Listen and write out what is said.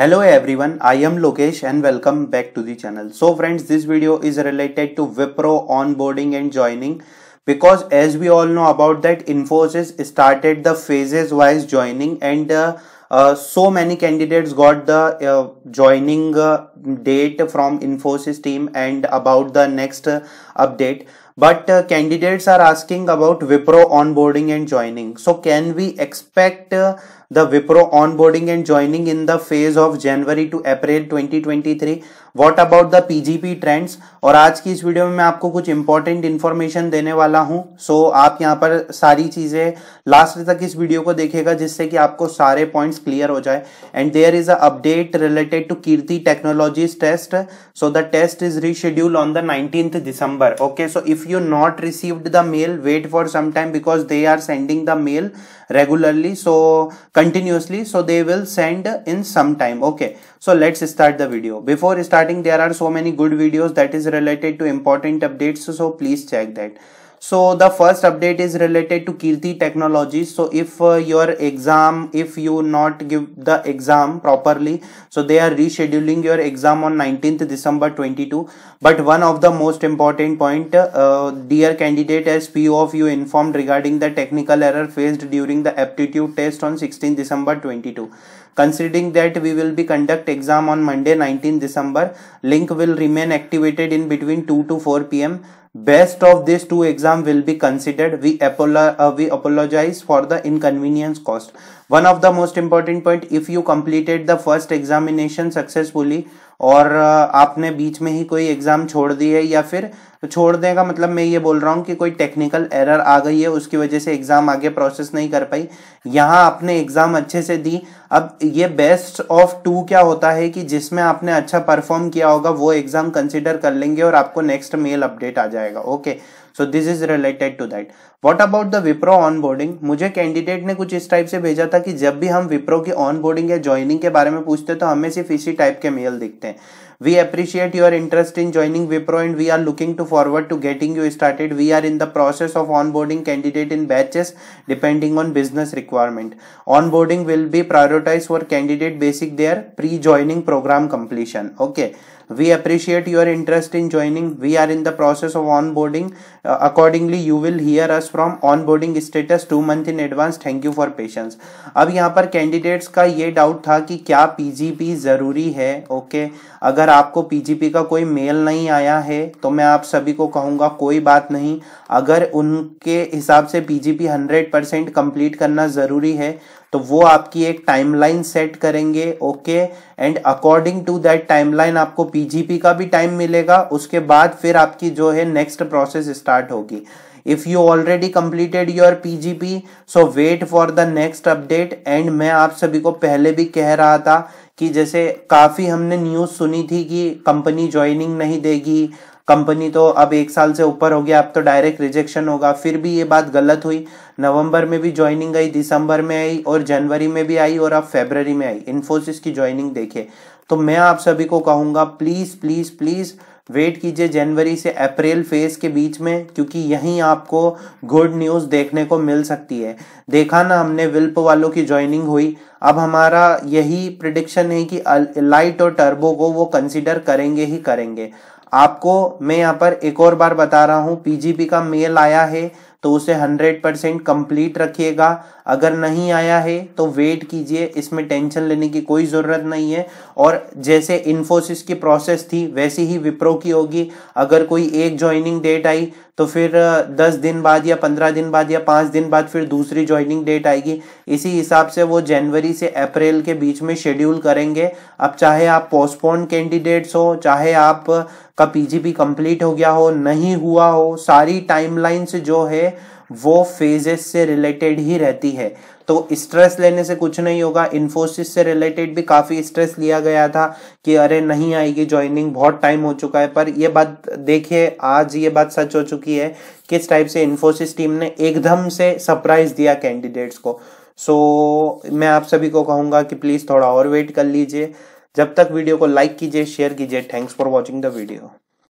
Hello everyone, I am Lokesh and welcome back to the channel. So friends, this video is related to Wipro onboarding and joining because as we all know about that Infosys started the phases wise joining and uh, uh, so many candidates got the uh, joining uh, date from Infosys team and about the next uh, update. But uh, candidates are asking about Wipro onboarding and joining. So can we expect the Wipro onboarding and joining in the phase of January to April 2023? What about the PGP trends और आज की इस video में मैं आपको कुछ important information देने वाला हूं सो so, आप यहाँ पर सारी चीजें लास्ट तक इस वीडियो को देखेगा जिससे कि आपको सारे पॉइंट्स क्लियर हो जाए and there is a update related to Kirti technologies test so the test is reschedule on the nineteen December okay so if you not received the mail wait for some time because they are sending the mail regularly so continuously so they will send in some time okay so let's start the video before start starting there are so many good videos that is related to important updates so please check that so the first update is related to kirti technologies so if uh, your exam if you not give the exam properly so they are rescheduling your exam on 19th december 22 but one of the most important point uh, dear candidate as few of you informed regarding the technical error faced during the aptitude test on 16 december 22 Considering that we will be conduct exam on Monday 19 December, link will remain activated in between 2 to 4 pm. Best of these two exam will be considered. We, apolo uh, we apologize for the inconvenience caused. One of the most important point, if you completed the first examination successfully, और आपने बीच में ही कोई exam छोड़ दी है या फिर छोड़ देगा मतलब मैं ये बोल रहा हूँ कि कोई टेक्निकल एरर आ गई है उसकी वजह से एग्ज़ाम आगे प्रोसेस नहीं कर पाई यहाँ आपने एग्ज़ाम अच्छे से दी अब ये बेस्ट ऑफ टू क्या होता है कि जिसमें आपने अच्छा परफॉर्म किया होगा वो एग्जाम कंसिडर कर लेंगे और आपको नेक्स्ट मेल अपडेट आ जाएगा okay so this is related to that what about the Wipro onboarding मुझे कैंडिडेट ने कुछ इस टाइप से भेजा था कि जब भी हम विप्रो की ऑन बोर्डिंग या ज्वाइनिंग के बारे में पूछते तो हमें सिर्फ इसी टाइप के मेल दिखते हैं we appreciate your interest in joining Wipro and we are looking to forward to getting you started we are in the process of onboarding candidate in batches depending on business requirement onboarding will be priority prioritize for candidate basic their pre-joining program completion okay we appreciate your interest in joining we are in the process of onboarding uh, accordingly you will hear us from onboarding status 2 month in advance thank you for patience ab yahan par candidates ka ye doubt tha ki kya pgp zaruri hai okay? अगर आपको pgp का कोई mail नहीं आया है तो मैं आप सभी को कहूँगा कोई बात नहीं अगर उनके हिसाब से pgp 100 परसेंट कंप्लीट करना ज़रूरी है तो वो आपकी एक टाइमलाइन सेट करेंगे okay and according to that timeline आपको पी पीजीपी का भी टाइम मिलेगा उसके बाद फिर आपकी जो है नेक्स्ट प्रोसेस स्टार्ट होगी if you already completed your PGP so wait for the next update and मैं आप सभी को पहले भी कह रहा था कि जैसे काफ़ी हमने न्यूज़ सुनी थी कि कंपनी ज्वाइनिंग नहीं देगी कंपनी तो अब एक साल से ऊपर हो गया अब तो डायरेक्ट रिजेक्शन होगा फिर भी ये बात गलत हुई नवंबर में भी ज्वाइनिंग आई दिसंबर में आई और जनवरी में भी आई और अब फेबररी में आई इन्फोसिस की ज्वाइनिंग देखे तो मैं आप सभी को please please please please wait कीजिए जनवरी से अप्रैल फेज के बीच में क्योंकि यहीं आपको गुड न्यूज़ देखने को मिल सकती है देखा ना हमने विल्प वालों की ज्वाइनिंग हुई अब हमारा यही प्रिडिक्शन है कि लाइट और टर्बो को वो कंसिडर करेंगे ही करेंगे आपको मैं यहाँ पर एक और बार बता रहा हूँ पीजीपी का मेल आया है तो उसे हंड्रेड परसेंट कंप्लीट रखिएगा अगर नहीं आया है तो वेट कीजिए इसमें टेंशन लेने की कोई ज़रूरत नहीं है और जैसे इन्फोसिस की प्रोसेस थी वैसी ही विप्रो की होगी अगर कोई एक ज्वाइनिंग डेट आई तो फिर दस दिन बाद या पंद्रह दिन बाद या पाँच दिन बाद फिर दूसरी ज्वाइनिंग डेट आएगी इसी हिसाब से वो जनवरी से अप्रैल के बीच में शेड्यूल करेंगे अब चाहे आप पोस्टपोन कैंडिडेट्स हो चाहे आप का पीजीपी कंप्लीट हो गया हो नहीं हुआ हो सारी टाइमलाइन से जो है वो फेजेस से रिलेटेड ही रहती है तो स्ट्रेस लेने से कुछ नहीं होगा इन्फोसिस से रिलेटेड भी काफ़ी स्ट्रेस लिया गया था कि अरे नहीं आएगी ज्वाइनिंग बहुत टाइम हो चुका है पर ये बात देखिए आज ये बात सच हो चुकी है किस टाइप से इन्फोसिस टीम ने एकदम से सरप्राइज दिया कैंडिडेट्स को सो so, मैं आप सभी को कहूंगा कि प्लीज़ थोड़ा और वेट कर लीजिए जब तक वीडियो को लाइक कीजिए शेयर कीजिए thanks for watching the video